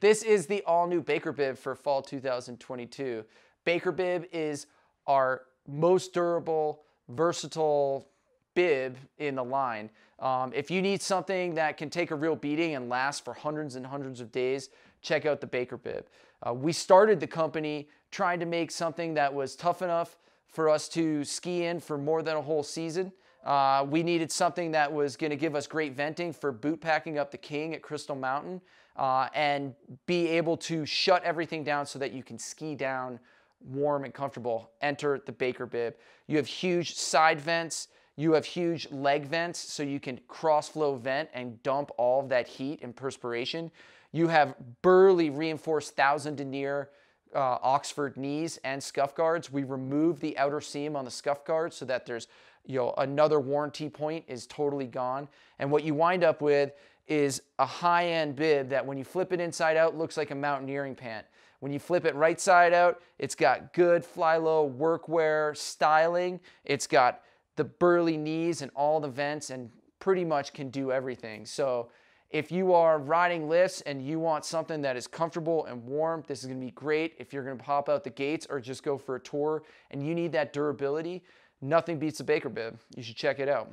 This is the all new Baker bib for fall 2022. Baker bib is our most durable, versatile bib in the line. Um, if you need something that can take a real beating and last for hundreds and hundreds of days, check out the Baker bib. Uh, we started the company trying to make something that was tough enough for us to ski in for more than a whole season. Uh, we needed something that was going to give us great venting for bootpacking up the King at Crystal Mountain uh, and be able to shut everything down so that you can ski down warm and comfortable. Enter the Baker bib. You have huge side vents. You have huge leg vents so you can cross flow vent and dump all of that heat and perspiration. You have burly reinforced thousand denier uh, Oxford knees and scuff guards. We remove the outer seam on the scuff guard so that there's you know another warranty point is totally gone. And what you wind up with is a high-end bib that when you flip it inside out looks like a mountaineering pant. When you flip it right side out, it's got good fly low workwear styling. It's got the burly knees and all the vents and pretty much can do everything. So if you are riding lifts and you want something that is comfortable and warm, this is gonna be great. If you're gonna pop out the gates or just go for a tour and you need that durability, nothing beats the Baker Bib. You should check it out.